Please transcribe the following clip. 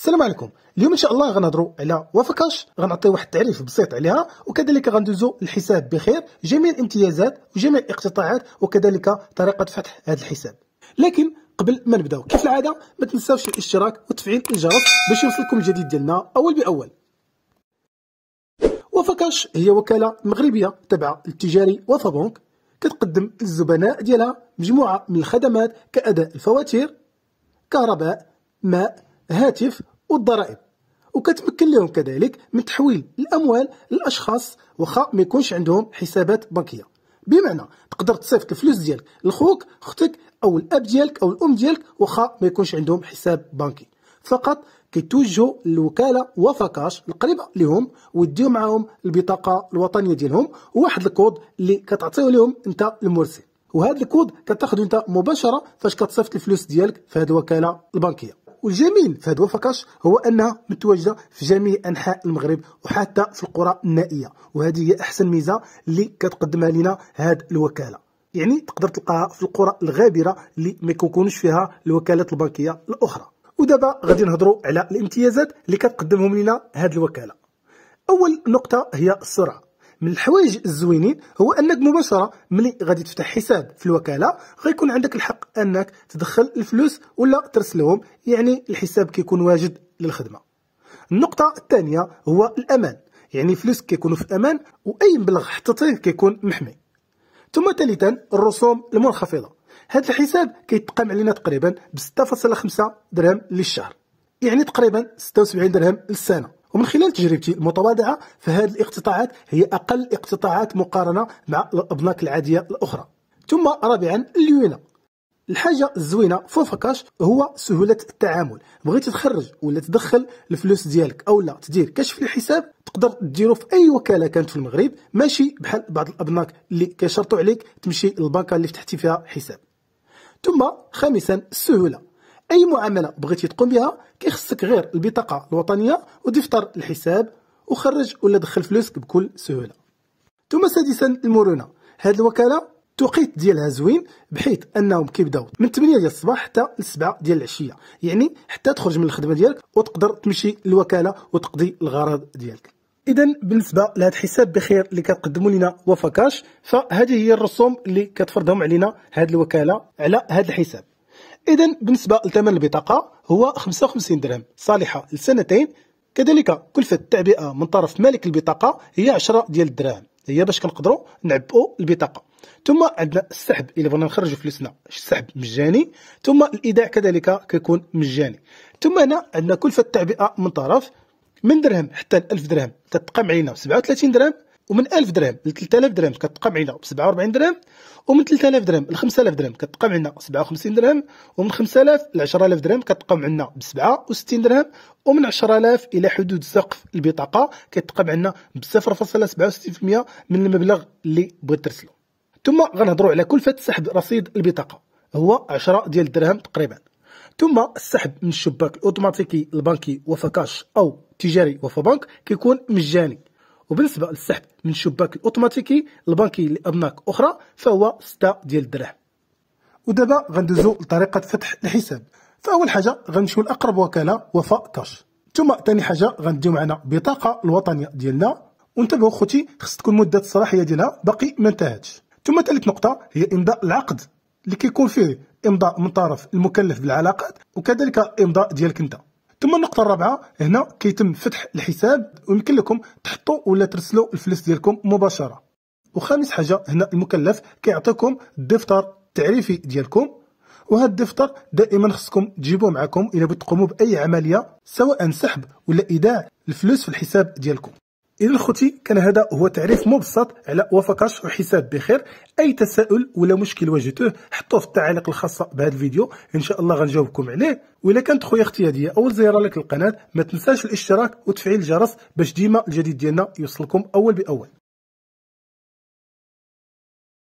السلام عليكم اليوم ان شاء الله غنهضروا على وافكاش غنعطي واحد التعريف بسيط عليها وكذلك غندوزو الحساب بخير جميع الامتيازات وجميع الاقتطاعات وكذلك طريقه فتح هذا الحساب لكن قبل ما نبداو كيف العاده ما تنساوش الاشتراك وتفعيل الجرس باش يوصلكم الجديد ديالنا اول باول وافكاش هي وكاله مغربيه تبع التجاري وافابونك كتقدم للزبناء ديالها مجموعه من الخدمات كاداء الفواتير كهرباء ماء هاتف والضرائب وكتمكن لهم كذلك من تحويل الاموال للاشخاص واخا ما يكونش عندهم حسابات بنكيه بمعنى تقدر تصيفط الفلوس ديالك لخوك اختك او الاب ديالك او الام ديالك واخا ما يكونش عندهم حساب بنكي فقط كيتوجهوا للوكاله وفكاش القريبه لهم ويديو معاهم البطاقه الوطنيه ديالهم وواحد الكود اللي كتعطيو لهم انت المرسل وهذا الكود كتاخذو انت مباشره فاش كتصيفط الفلوس ديالك في هذه الوكاله البنكيه والجميل في هذه الفكاش هو أنها متواجدة في جميع أنحاء المغرب وحتى في القرى النائية وهذه هي أحسن ميزة اللي كتقدمها لنا هذه الوكالة يعني تقدر تلقاها في القرى الغابره اللي ما كيكونوش فيها الوكالات البنكيه الاخرى ودابا غادي نهضروا على الامتيازات اللي كتقدمهم لنا هذه الوكاله اول نقطه هي السرعه من الحوايج الزوينين هو انك مباشره ملي غادي تفتح حساب في الوكاله غيكون عندك الحق انك تدخل الفلوس ولا ترسلهم يعني الحساب كيكون واجد للخدمه النقطه الثانيه هو الامان يعني فلوس كيكونوا في امان واي مبلغ حطيتيه كيكون محمي ثم ثالثا الرسوم المنخفضه هذا الحساب كيتقام علينا تقريبا ب 6.5 درهم للشهر يعني تقريبا 76 درهم للسنه ومن خلال تجربتي المتواضعة فهذه الاقتطاعات هي أقل اقتطاعات مقارنة مع الأبناك العادية الأخرى ثم رابعا الليونة الحاجه الزوينه في هو سهوله التعامل بغيت تخرج ولا تدخل الفلوس ديالك اولا تدير كشف الحساب تقدر ديرو في اي وكاله كانت في المغرب ماشي بحال بعض الابناك اللي كيشرطوا عليك تمشي للبنكه اللي فتحتي فيها حساب ثم خامسا السهوله اي معامله بغيتي تقوم بها كيخصك غير البطاقه الوطنيه ودفتر الحساب وخرج ولا دخل فلوسك بكل سهوله ثم سادسا المرونه هذه الوكاله التوقيت ديالها زوين بحيث انهم كيبداو من 8 ديال الصباح حتى ل 7 ديال العشيه يعني حتى تخرج من الخدمه ديالك وتقدر تمشي للوكاله وتقضي الغرض ديالك اذا بالنسبه لهذا الحساب بخير اللي كتقدموا لنا وفا كاش فهذه هي الرسوم اللي كتفرضهم علينا هذه الوكاله على هذا الحساب اذا بالنسبه لثمن البطاقه هو 55 درهم صالحه لسنتين كذلك كلفه التعبئه من طرف مالك البطاقه هي 10 ديال الدراهم هي باش كنقدروا نعبئوا البطاقه ثم عندنا السحب الا بغينا نخرجوا فلوسنا السحب مجاني ثم الايداع كذلك كيكون مجاني ثم هنا عندنا كلفه التعبئه من طرف من درهم حتى 1000 درهم تتقام علينا 37 درهم ومن 1000 درهم ل 3000 درهم كتبقى معنا ب 47 درهم ومن 3000 درهم ل 5000 درهم كتبقى معنا 57 درهم ومن 5000 ل 10000 درهم كتبقى معنا ب 67 درهم ومن 10000 الى حدود سقف البطاقه كتبقى معنا ب 0.67% من المبلغ اللي بغيت ترسلو ثم غنهضروا على كلفه سحب رصيد البطاقه هو 10 ديال الدرهم تقريبا ثم السحب من الشباك الاوتوماتيكي البنكي وفكاش او تجاري وفبنك كيكون مجاني وبالنسبه للسحب من الشباك الاوتوماتيكي البنكي لابناك اخرى فهو 6 ديال الدراهم ودابا غندوزو لطريقه فتح الحساب فاول حاجه غنمشيو لاقرب وكاله وفاء كاش ثم ثاني حاجه غنديو معنا بطاقه الوطنيه ديالنا وانتبهوا خوتي خص تكون مده الصلاحيه ديالها باقي ما انتهتش ثم ثالث نقطه هي امضاء العقد اللي كيكون فيه امضاء من طرف المكلف بالعلاقات وكذلك امضاء ديالك انت ثم النقطه الرابعه هنا كيتم فتح الحساب ويمكن لكم تحطوا ولا ترسلوا الفلوس ديالكم مباشره وخامس حاجه هنا المكلف كيعطيكم الدفتر التعريفي ديالكم وهذا الدفتر دائما خصكم تجيبوه معكم الا بتقوموا باي عمليه سواء سحب ولا ايداع الفلوس في الحساب ديالكم إذا الخوتي كان هذا هو تعريف مبسط على وفكاش وحساب بخير أي تساؤل ولا مشكل واجهتوه حطوه في التعاليق الخاصة بهذا الفيديو إن شاء الله غنجاوبكم عليه وإلا كانت خويا اختي هذه أول زيارة لك القناة ما تنساش الاشتراك وتفعيل الجرس باش ديما الجديد ديالنا يوصلكم أول بأول